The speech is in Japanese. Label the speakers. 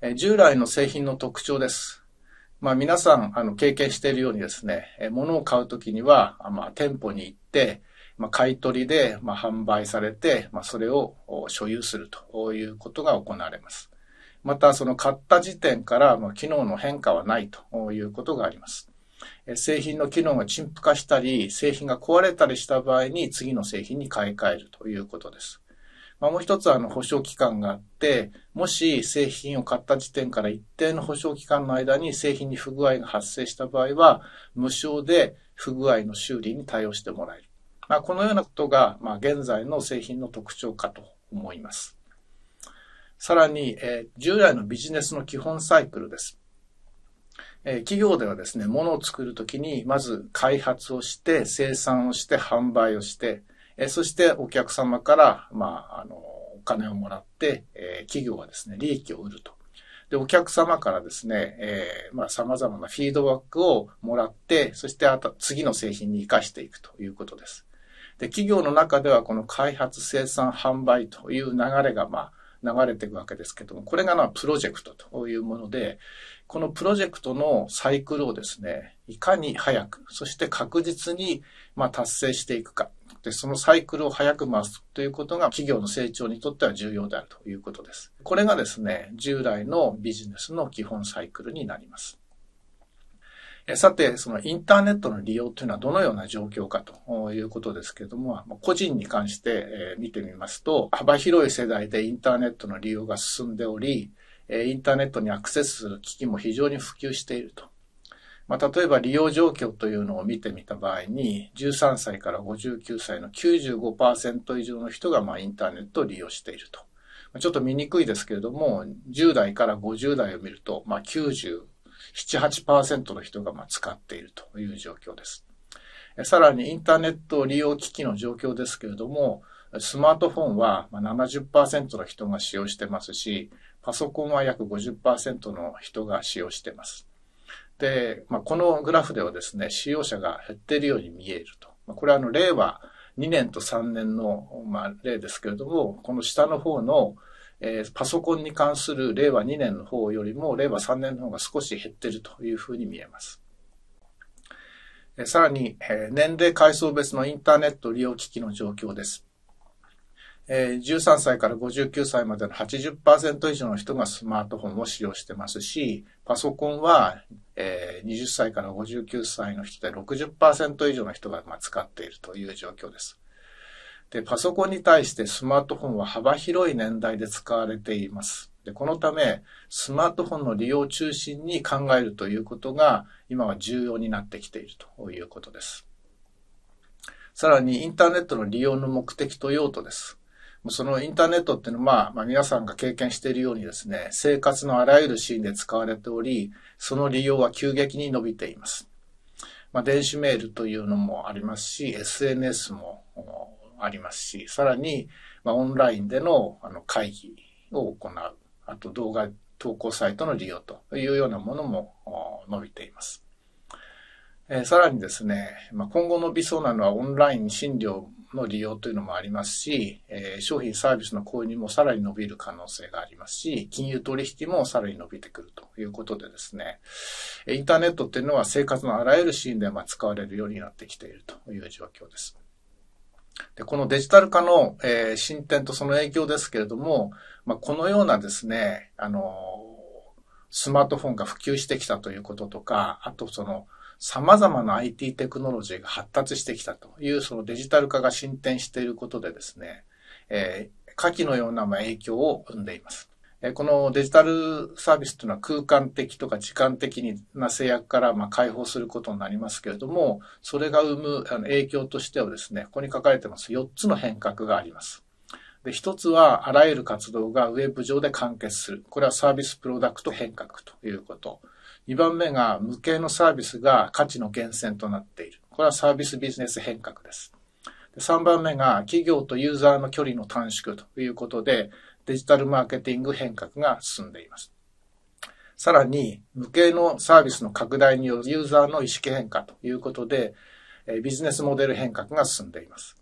Speaker 1: え従来の製品の特徴です。まあ皆さん、あの、経験しているようにですね、え物を買うときには、まあ店舗に行って、まあ買い取りで、まあ販売されて、まあそれを所有するということが行われます。また、その買った時点から、まあ機能の変化はないということがあります。製品の機能が陳腐化したり、製品が壊れたりした場合に次の製品に買い替えるということです。まあ、もう一つはあの保証期間があって、もし製品を買った時点から一定の保証期間の間に製品に不具合が発生した場合は、無償で不具合の修理に対応してもらえる。まあ、このようなことが、まあ、現在の製品の特徴かと思います。さらに、えー、従来のビジネスの基本サイクルです。えー、企業ではですね、物を作るときに、まず開発をして、生産をして、販売をして、えそしてお客様から、まあ、あの、お金をもらって、え企業はですね、利益を売ると。で、お客様からですね、えー、まあ、様々なフィードバックをもらって、そしてあた、次の製品に活かしていくということです。で、企業の中ではこの開発、生産、販売という流れが、まあ、流れていくわけですけども、これがまあプロジェクトというもので、このプロジェクトのサイクルをですね、いかに早く、そして確実に、まあ、達成していくか。で、そのサイクルを早く回すということが企業の成長にとっては重要であるということです。これがですね、従来のビジネスの基本サイクルになります。さて、そのインターネットの利用というのはどのような状況かということですけれども、個人に関して見てみますと、幅広い世代でインターネットの利用が進んでおり、えインターネットにアクセスする機器も非常に普及していると。まあ、例えば利用状況というのを見てみた場合に、13歳から59歳の95%以上の人がまあインターネットを利用していると。ちょっと見にくいですけれども、10代から50代を見ると、まあ、97、8%の人がまあ使っているという状況です。さらにインターネット利用機器の状況ですけれども、スマートフォンは70%の人が使用してますし、パソコンは約50%の人が使用してます。で、まあ、このグラフではですね、使用者が減っているように見えると。まこれはあの、令和2年と3年の、まあ、例ですけれども、この下の方の、えー、パソコンに関する令和2年の方よりも令和3年の方が少し減ってるというふうに見えます。さらに、年齢階層別のインターネット利用機器の状況です。13歳から59歳までの80%以上の人がスマートフォンを使用してますし、パソコンは20歳から59歳の人で60%以上の人が使っているという状況です。で、パソコンに対してスマートフォンは幅広い年代で使われています。。このため、スマートフォンの利用を中心に考えるということが、今は重要になってきているということです。さらに、インターネットの利用の目的と用途です。そのインターネットっていうのは、まあ、皆さんが経験しているようにですね、生活のあらゆるシーンで使われており、その利用は急激に伸びています。まあ、電子メールというのもありますし、SNS もありますし、さらに、まあ、オンラインでのあの会議を行う。あと動画投稿サイトの利用というようなものも伸びています。えー、さらにですね、まあ、今後伸びそうなのはオンライン診療の利用というのもありますし、えー、商品サービスの購入もさらに伸びる可能性がありますし、金融取引もさらに伸びてくるということでですね、インターネットっていうのは生活のあらゆるシーンでま使われるようになってきているという状況です。で、このデジタル化の、えー、進展とその影響ですけれども、まあ、このようなですね、あの、スマートフォンが普及してきたということとか、あとその、様々な IT テクノロジーが発達してきたという、そのデジタル化が進展していることでですね、えー、下記のような影響を生んでいます。えこのデジタルサービスというのは空間的とか時間的な制約からま解放することになりますけれども、それが生む影響としてはですね、ここに書かれてます4つの変革があります。で1つは、あらゆる活動がウェブ上で完結する。これはサービスプロダクト変革ということ。2番目が、無形のサービスが価値の源泉となっている。これはサービスビジネス変革です。3番目が企業とユーザーの距離の短縮ということで、デジタルマーケティング変革が進んでいます。さらに、無形のサービスの拡大によるユーザーの意識変化ということで、ビジネスモデル変革が進んでいます。